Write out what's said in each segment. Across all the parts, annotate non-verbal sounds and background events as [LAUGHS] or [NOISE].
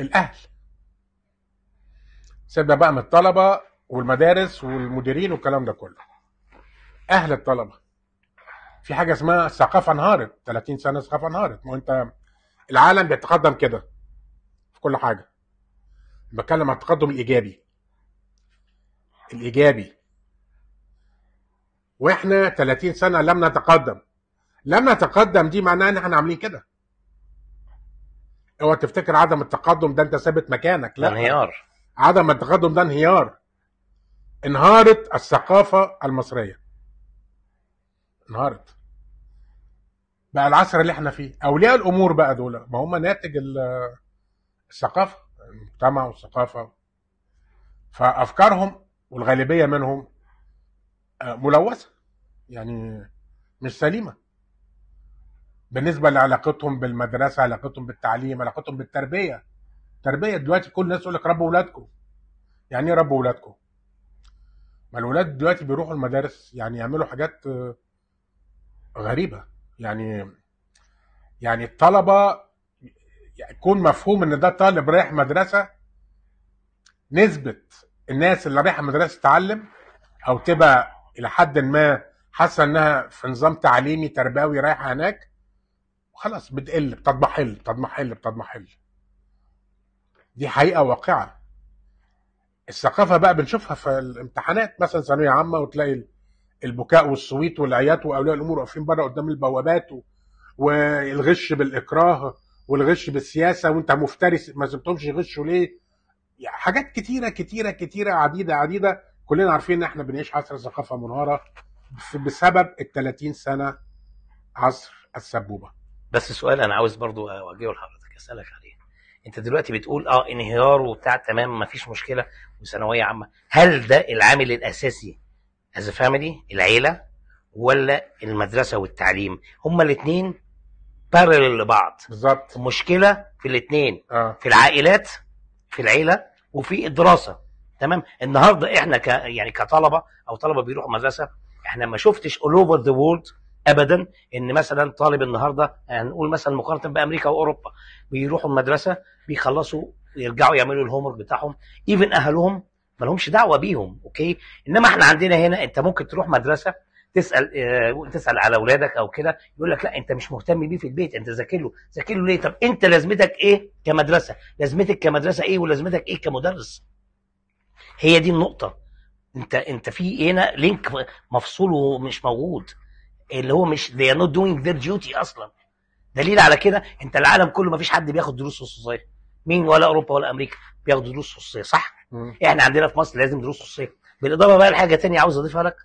الاهل سيبنا بقى من الطلبه والمدارس والمديرين والكلام ده كله اهل الطلبه في حاجه اسمها الثقافه انهارت 30 سنه الثقافه انهارت ما انت العالم بيتقدم كده في كل حاجه بتكلم عن التقدم الايجابي الايجابي واحنا 30 سنه لم نتقدم لم نتقدم دي معناها ان احنا عاملين كده اوعى تفتكر عدم التقدم ده انت ثابت مكانك لا انهيار عدم التقدم ده انهيار انهارت الثقافه المصريه انهارت بقى العصر اللي احنا فيه اولياء الامور بقى دول ما هم ناتج الثقافه المجتمع والثقافه فافكارهم والغالبيه منهم آه، ملوثه يعني مش سليمه بالنسبه لعلاقتهم بالمدرسه علاقتهم بالتعليم علاقتهم بالتربيه تربيه دلوقتي كل الناس تقول لك ربوا اولادكم يعني ايه ربوا اولادكم ما الولاد دلوقتي بيروحوا المدارس يعني يعملوا حاجات آه، غريبه يعني يعني الطلبه يكون مفهوم ان ده طالب رايح مدرسه نسبه الناس اللي رايحه مدرسه تتعلم او تبقى الى حد ما حاسه انها في نظام تعليمي تربوي رايحه هناك خلاص بتقل بتضمحل بتضمحل بتضمحل دي حقيقه واقعه الثقافه بقى بنشوفها في الامتحانات مثلا ثانويه عامه وتلاقي البكاء والصويت والعيات واولياء الامور واقفين بره قدام البوابات والغش بالاكراه والغش بالسياسه وانت مفترس ما سبتهمش يغشوا ليه يعني حاجات كتيره كتيره كتيره عديده عديده كلنا عارفين ان احنا بنعيش عصر ثقافه منهاره بسبب ال 30 سنه عصر السبوبه بس سؤال انا عاوز برضو اوجهه لحضرتك اسالك عليه انت دلوقتي بتقول اه انهيار وبتاع تمام ما فيش مشكله وثانويه عامه هل ده العامل الاساسي از فاميلي العيله ولا المدرسه والتعليم هما الاثنين بارل لبعض بالظبط مشكله في الاثنين آه. في العائلات في العيله وفي الدراسه تمام النهارده احنا ك يعني كطلبه او طلبه بيروحوا مدرسه احنا ما شفتش اول اوفر ذا وورلد ابدا ان مثلا طالب النهارده هنقول يعني مثلا مقارنه بامريكا واوروبا بيروحوا المدرسه بيخلصوا يرجعوا يعملوا الهوم بتاعهم ايفن اهلهم ما لهمش دعوه بيهم اوكي انما احنا عندنا هنا انت ممكن تروح مدرسه تسال اه تسال على اولادك او كده يقول لك لا انت مش مهتم بيه في البيت انت ذاكر له ذاكر له ليه طب انت لازمتك ايه كمدرسه لازمتك كمدرسه ايه ولازمتك ايه كمدرس هي دي النقطه انت انت في هنا لينك مفصول ومش موجود اللي هو مش they are not doing their duty اصلا دليل على كده انت العالم كله ما فيش حد بياخد دروس خصوصيه مين ولا اوروبا ولا امريكا بياخدوا دروس خصوصيه صح؟ مم. احنا عندنا في مصر لازم دروس خصوصيه بالاضافه بقى لحاجه ثانيه عاوز اضيفها لك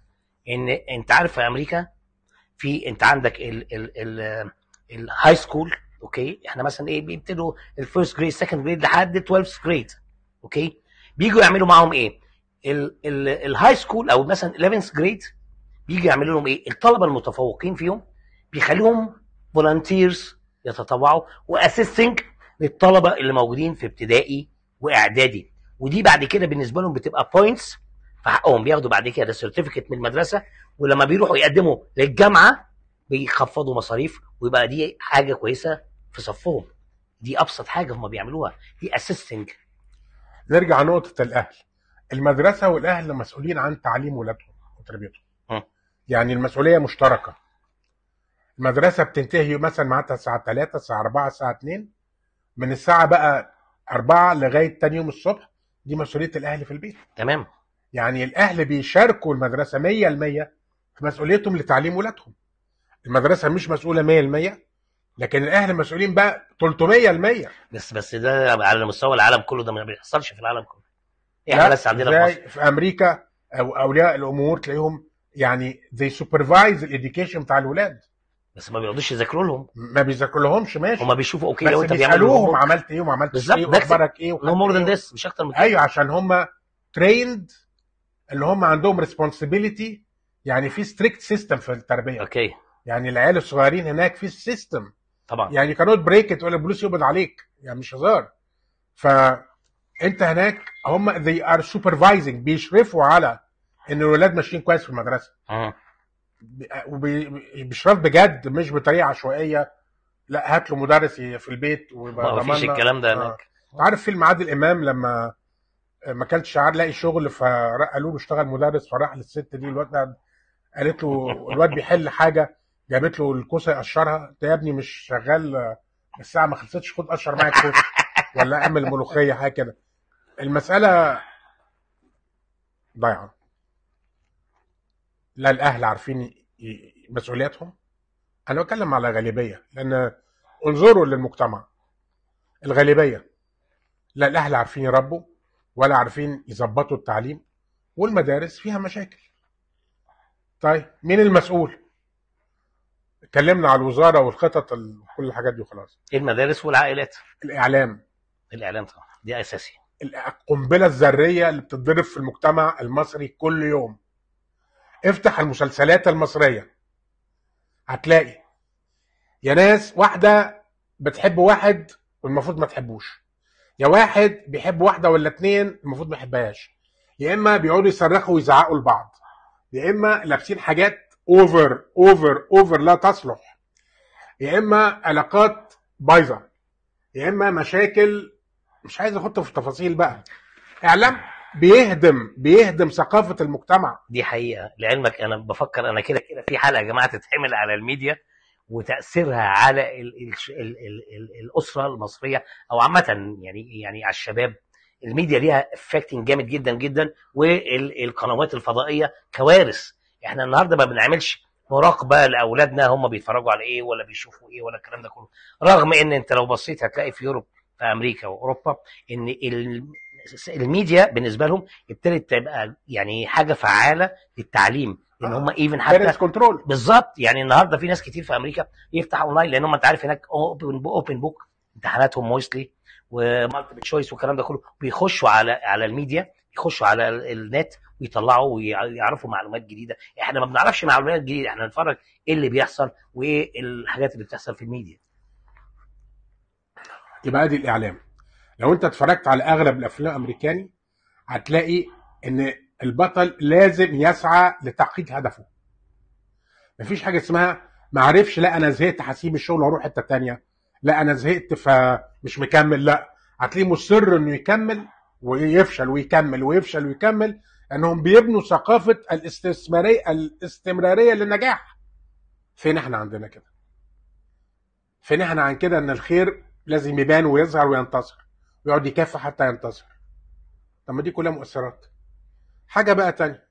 ان انت عارف في امريكا في انت عندك ال ال الهاي سكول اوكي احنا مثلا ايه بيبتدوا الفيرست جريد سكند جريد لحد 12 جريد اوكي بيجوا يعملوا معاهم ايه الهاي سكول او مثلا 11 جريد بيجي يعملوا لهم ايه؟ الطلبه المتفوقين فيهم بيخليهم فولنتيرز يتطوعوا واسيستنج للطلبه اللي موجودين في ابتدائي واعدادي ودي بعد كده بالنسبه لهم بتبقى بوينتس في حقهم بياخدوا بعد كده سيرتيفيكت من المدرسه ولما بيروحوا يقدموا للجامعه بيخفضوا مصاريف ويبقى دي حاجه كويسه في صفهم دي ابسط حاجه هم بيعملوها دي اسيستنج نرجع نقطه الاهل المدرسه والاهل مسؤولين عن تعليم ولادهم وتربيتهم يعني المسؤوليه مشتركه المدرسه بتنتهي مثلا معناتها الساعه 3 الساعه 4 الساعه 2 من الساعه بقى 4 لغايه ثاني يوم الصبح دي مسؤوليه الاهل في البيت تمام يعني الاهل بيشاركوا المدرسه 100% في مسؤوليتهم لتعليم ولادهم المدرسه مش مسؤوله 100% لكن الاهل مسؤولين بقى 300% بس بس ده على مستوى العالم كله ده ما بيحصلش في العالم كله احنا بس عندنا في مصر في امريكا او اولياء الامور تلاقيهم يعني they supervise الاديوكيشن بتاع الولاد بس ما بيقعدوش يذاكروا لهم ما بيذاكروا لهمش ماشي هما بيشوفوا اوكي لو انت بيعملوا عملت ايه وما عملتش ايه واخبارك ايه نو مور ذان ذس مش اكتر من كده ايوه عشان هما تريند اللي هم عندهم ريسبونسبيلتي يعني في ستريكت سيستم في التربيه اوكي يعني العيال الصغيرين هناك في سيستم طبعا يعني كانوا بريك تقول البوليس يقبض عليك يعني مش هزار ف انت هناك هم they are supervising بيشرفوا على ان الولاد ماشيين كويس في المدرسه اه, آه، وباشراف بجد مش بطريقه عشوائيه لا هات له مدرس في البيت ويبقى ما فيش الكلام ده آه. هناك آه. عارف فيلم عادل امام لما آه، ما كانش عاد لاقي شغل فقالوا له اشتغل مدرس فراح للست دي الواد قالت له الواد بيحل حاجه جابت له الكوسه يقشرها انت يا ابني مش شغال الساعه ما خلصتش خد قشر معايا الكوسه ولا اعمل ملوخيه حاجه كده المساله ضايعه لا الاهل عارفين مسؤولياتهم انا بتكلم على غالبيه لان انظروا للمجتمع الغالبيه لا الاهل عارفين يربوا ولا عارفين يظبطوا التعليم والمدارس فيها مشاكل طيب مين المسؤول اتكلمنا على الوزاره والخطط وكل الحاجات دي وخلاص المدارس والعائلات الاعلام الاعلام طبعا دي اساسي القنبله الذريه اللي بتتضرب في المجتمع المصري كل يوم افتح المسلسلات المصريه هتلاقي يا ناس واحده بتحب واحد والمفروض ما تحبوش يا واحد بيحب واحده ولا اتنين المفروض ما يحبهاش يا اما بيقعدوا يصرخوا ويزعقوا لبعض يا اما لابسين حاجات اوفر اوفر اوفر لا تصلح يا اما علاقات بايظه يا اما مشاكل مش عايز اخط في التفاصيل بقى اعلم بيهدم بيهدم ثقافه المجتمع دي حقيقه لعلمك انا بفكر انا كده كده في حلقه يا جماعه تتعمل على الميديا وتاثيرها على الـ الـ الـ الـ الاسره المصريه او عامه يعني يعني على الشباب الميديا ليها افكتنج جامد جدا جدا والقنوات الفضائيه كوارث احنا النهارده ما بنعملش مراقبه لاولادنا هم بيتفرجوا على ايه ولا بيشوفوا ايه ولا الكلام ده كله رغم ان انت لو بصيت هتلاقي في يوروب في امريكا واوروبا ان الميديا بالنسبه لهم ابتدت تبقى يعني حاجه فعاله للتعليم ان آه. هم ايفن حتى بالظبط يعني النهارده في ناس كتير في امريكا يفتح اونلاين لان هم انت عارف هناك اوبن اوبن بوك امتحاناتهم موستلي ومالتيبل تشويس والكلام ده كله بيخشوا على على الميديا يخشوا على النت ويطلعوا ويعرفوا معلومات جديده احنا ما بنعرفش معلومات جديده احنا بنتفرج ايه اللي بيحصل وايه الحاجات اللي بتحصل في الميديا يبقى ادي الاعلام لو انت اتفرجت على اغلب الافلام الامريكاني هتلاقي ان البطل لازم يسعى لتحقيق هدفه مفيش حاجه اسمها ما عرفش لا انا زهقت هسيب الشغل واروح حته تانية لا انا زهقت فمش مكمل لا هتلاقيه مصر انه يكمل ويفشل ويكمل ويفشل ويكمل انهم بيبنوا ثقافه الاستثماريه الاستمراريه للنجاح فين احنا عندنا كده فين احنا عن كده ان الخير لازم يبان ويظهر وينتصر ويقعد يكافح حتى ينتصر طب ما دي كلها مؤثرات حاجه بقى تانية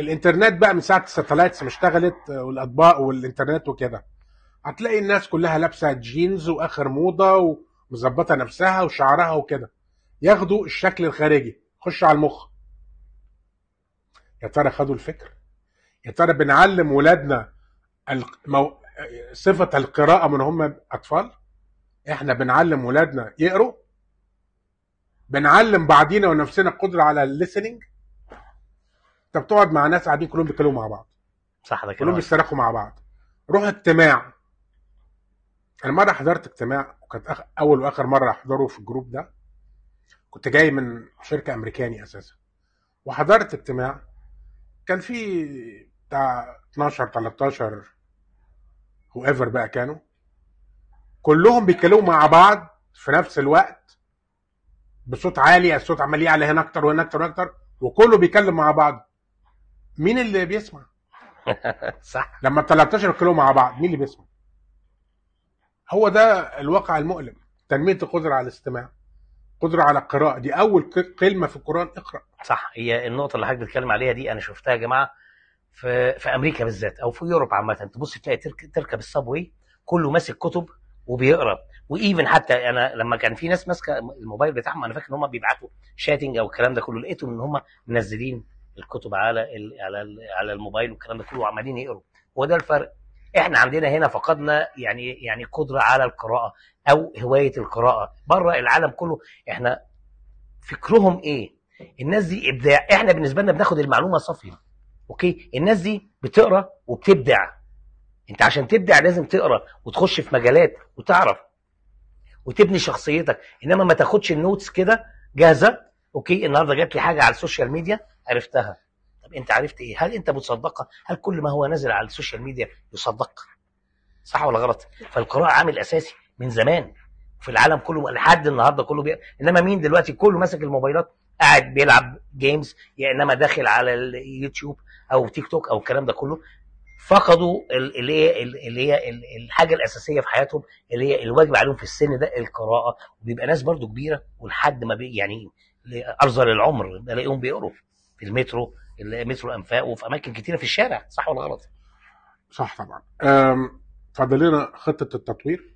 الانترنت بقى من ساعه الساتلايتس ما اشتغلت آه، والاطباق والانترنت وكده هتلاقي الناس كلها لابسه جينز واخر موضه ومظبطه نفسها وشعرها وكده ياخدوا الشكل الخارجي خش على المخ يا ترى خدوا الفكر يا ترى بنعلم ولادنا المو... صفه القراءه من هم اطفال احنا بنعلم ولادنا يقروا بنعلم بعضينا ونفسنا القدره على الليسننج انت بتقعد مع ناس قاعدين كلهم بيتكلموا مع بعض صح ده كلهم بيصرخوا مع بعض روح اجتماع انا مره حضرت اجتماع وكانت أخ... اول واخر مره احضره في الجروب ده كنت جاي من شركه امريكاني اساسا وحضرت اجتماع كان في بتاع 12 13 هو ايفر بقى كانوا كلهم بيتكلموا مع بعض في نفس الوقت بصوت عالي الصوت عمال يعلى هنا اكتر وهنا اكتر واكتر وكله بيتكلم مع بعض مين اللي بيسمع؟ [LAUGHS] صح لما ال 13 كيلو مع بعض مين اللي بيسمع؟ هو ده الواقع المؤلم تنميه القدره على الاستماع قدره على القراءه دي اول كلمه في القران اقرا صح هي النقطه اللي حضرتك بتتكلم عليها دي انا شفتها يا جماعه في في امريكا بالذات او في يوروب عامه تبص تلاقي تركب الصابوي كله ماسك كتب وبيقرا وايفن حتى انا لما كان في ناس ماسكه الموبايل بتاعهم انا فاكر ان هم بيبعتوا شاتنج او الكلام ده كله لقيتهم ان هم منزلين الكتب على الـ على الـ على الموبايل والكلام ده كله وعمالين يقروا هو ده الفرق احنا عندنا هنا فقدنا يعني يعني قدره على القراءه او هوايه القراءه بره العالم كله احنا فكرهم ايه الناس دي ابداع احنا بالنسبه لنا بناخد المعلومه صافيه اوكي الناس دي بتقرا وبتبدع انت عشان تبدع لازم تقرا وتخش في مجالات وتعرف وتبني شخصيتك انما ما تاخدش النوتس كده جاهزه اوكي النهارده جات لي حاجه على السوشيال ميديا عرفتها طب انت عرفت ايه هل انت بتصدقها هل كل ما هو نازل على السوشيال ميديا يصدق صح ولا غلط فالقراءه عامل اساسي من زمان في العالم كله لحد النهارده كله بي... انما مين دلوقتي كله ماسك الموبايلات قاعد بيلعب جيمز يا يعني انما داخل على اليوتيوب او تيك توك او الكلام ده كله فقدوا اللي هي اللي هي الحاجه الاساسيه في حياتهم اللي هي الواجب عليهم في السن ده القراءه وبيبقى ناس برضو كبيره ولحد ما بي يعني ارزل العمر بلاقيهم بيقروا في المترو المترو انفاق وفي اماكن كتيره في الشارع صح ولا غلط؟ صح طبعا فاضل لنا خطه التطوير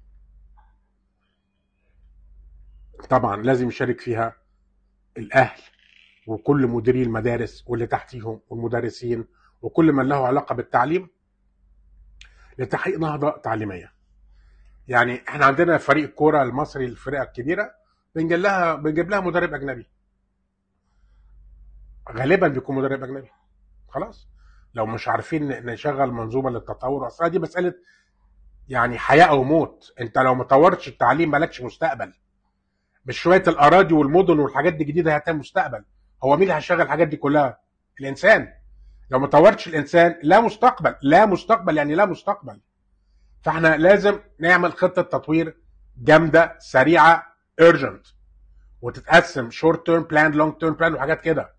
طبعا لازم يشارك فيها الاهل وكل مديري المدارس واللي تحتيهم والمدرسين وكل من له علاقه بالتعليم لتحقيق نهضه تعليميه. يعني احنا عندنا فريق الكوره المصري الفرقه الكبيره بنجيب لها بنجيب لها مدرب اجنبي. غالبا بيكون مدرب اجنبي. خلاص لو مش عارفين نشغل منظومه للتطور اصلا دي مساله يعني حياه او موت انت لو ما طورتش التعليم مالكش مستقبل مش شويه الاراضي والمدن والحاجات دي جديده هتعمل مستقبل هو مين اللي هيشغل الحاجات دي كلها الانسان لو ما طورتش الانسان لا مستقبل لا مستقبل يعني لا مستقبل فاحنا لازم نعمل خطه تطوير جامده سريعه ايرجنت وتتقسم شورت تيرم بلان لونج تيرم بلان وحاجات كده